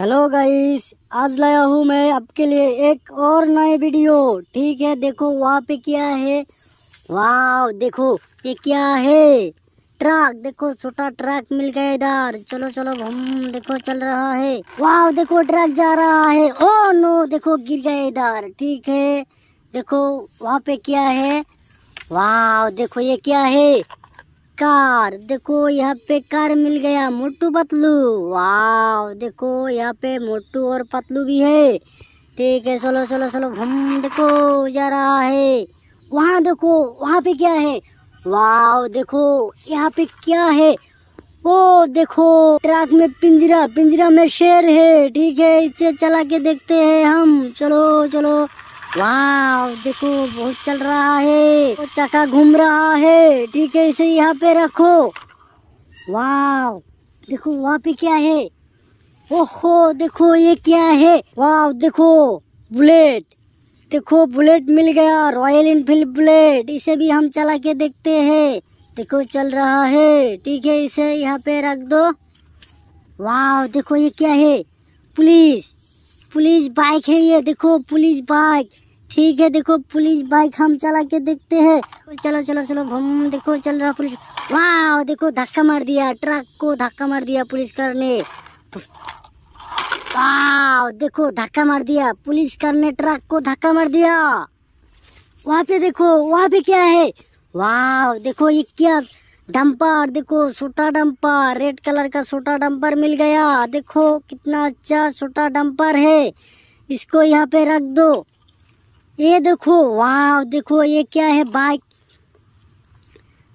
hello guys आज लाया हूँ मैं आपके लिए एक और नए वीडियो ठीक है देखो वहाँ पे क्या है वाह देखो ये क्या है ट्रक देखो छोटा ट्रक मिल गया इधर चलो चलो हम देखो चल रहा है वाह देखो ट्रक जा रहा है ओ नो देखो गिर गया इधर ठीक है देखो वहाँ पे क्या है वाह देखो ये क्या है कार देखो यहाँ पे कार मिल गया मोटू पतलू वाह देखो यहाँ पे मोटू और पतलू भी है ठीक है चलो चलो चलो हम देखो जा रहा है वहाँ देखो वहाँ पे क्या है वाह देखो यहाँ पे क्या है वो देखो ट्रक में पिंजरा पिंजरा में शेर है ठीक है इसे चला के देखते हैं हम चलो चलो वाह देखो बहुत चल रहा है वो चक्का घूम रहा है ठीक है इसे यहाँ पे रखो वाह देखो वहाँ पे क्या है ओहो देखो ये क्या है वाह देखो बुलेट देखो बुलेट मिल गया रॉयल इनफील्ड बुलेट इसे भी हम चला के देखते हैं देखो चल रहा है ठीक है इसे यहाँ पे रख दो वाह देखो ये क्या है पुलिस पुलिस बाइक है ये देखो पुलिस बाइक ठीक है देखो पुलिस बाइक हम चला के देखते हैं चलो चलो चलो घूम देखो चल रहा पुलिस वाह देखो धक्का मार दिया ट्रक को धक्का मार दिया पुलिस कार ने वाह देखो धक्का मार दिया पुलिस कार ने ट्रक को धक्का मार दिया वहाँ पे देखो वहाँ पे क्या है वाह देखो ये क्या डंपर देखो छोटा डंपर रेड कलर का छोटा डंपर मिल गया देखो कितना अच्छा छोटा डंपर है इसको यहाँ पे रख दो ये देखो वाह देखो ये क्या है बाइक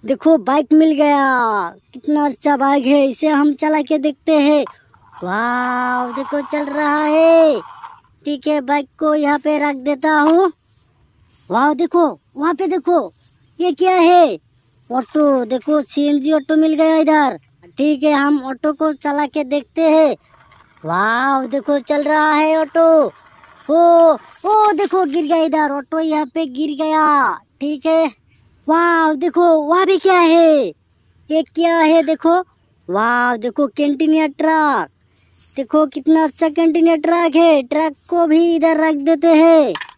देखो बाइक मिल गया कितना अच्छा बाइक है इसे हम चला के देखते हैं वाह देखो चल रहा है ठीक है बाइक को यहाँ पे रख देता हूँ वाह देखो वहाँ पे देखो ये क्या है ऑटो देखो सीएनजी ऑटो मिल गया इधर ठीक है हम ऑटो को चला के देखते हैं वाह देखो चल रहा है ऑटो ओ ओ देखो गिर गया इधर ऑटो यहाँ पे गिर गया ठीक है वाह देखो वहाँ भी क्या है ये क्या है देखो वाह देखो कैंटीनियर ट्रक देखो कितना अच्छा कैंटीनियर ट्रक है ट्रक को भी इधर रख देते हैं